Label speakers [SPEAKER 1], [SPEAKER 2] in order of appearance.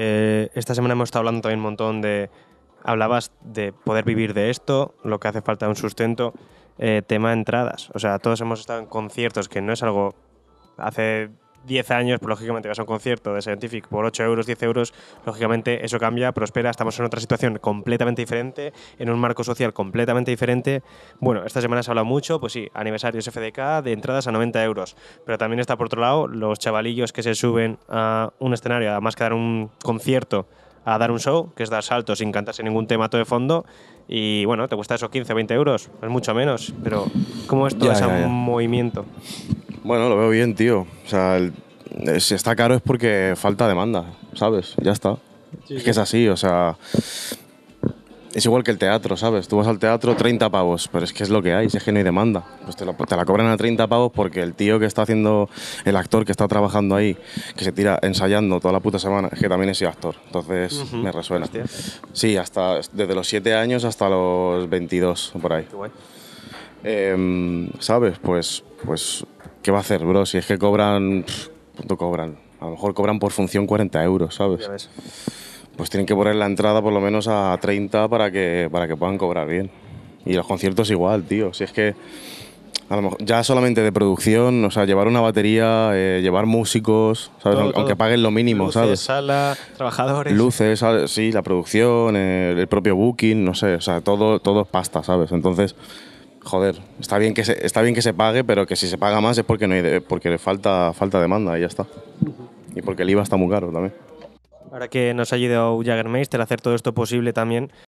[SPEAKER 1] Eh, esta semana hemos estado hablando también un montón de. Hablabas de poder vivir de esto, lo que hace falta un sustento, Tema eh, tema entradas. O sea, todos hemos estado en conciertos, que no es algo. Hace 10 años, pues lógicamente vas a un concierto de Scientific por 8 euros, 10 euros, lógicamente eso cambia, prospera, estamos en otra situación completamente diferente, en un marco social completamente diferente. Bueno, esta semana se ha hablado mucho, pues sí, aniversarios FDK de entradas a 90 euros, pero también está por otro lado los chavalillos que se suben a un escenario, además que dar un concierto a dar un show, que es dar saltos sin cantarse ningún tema todo de fondo. Y bueno, te cuesta esos 15, 20 euros, es mucho menos, pero
[SPEAKER 2] ¿cómo es un ese movimiento? Bueno, lo veo bien, tío. O sea, eh, si está caro es porque falta demanda, ¿sabes? Ya está. es que es así, o sea. Es igual que el teatro, ¿sabes? Tú vas al teatro 30 pavos, pero es que es lo que hay, es que no hay demanda. Pues te, la cobran a 30 pavos porque el tío que está haciendo, el actor que está trabajando ahí, que se tira ensayando toda la puta semana, que también es actor, entonces me resuena. Sí, hasta desde los 7 años hasta los 22, por ahí. Em, ¿Sabes? Pues, pues, ¿qué va a hacer, bro? Si es que cobran, ¿cuánto cobran? A lo mejor cobran por función 40 euros, ¿sabes? Pues tienen que poner la entrada por lo menos a 30 para que, para que puedan cobrar bien. Y los conciertos igual, tío. Si es que a lo mejor, ya solamente de producción, o sea, llevar una batería, eh, llevar músicos, ¿sabes? Aunque paguen lo mínimo, Luces, ¿sabes?
[SPEAKER 1] sala, trabajadores.
[SPEAKER 2] Luces, sí, la producción, eh, el propio booking, no sé, o sea, todo, todo es pasta, ¿sabes? Entonces, joder, está bien que se, está bien que se pague, pero que si se paga más es porque no porque falta falta demanda y ya está. Y porque el IVA está muy caro también. Ahora que nos ha ayudado Jaggermeister a hacer todo esto posible también,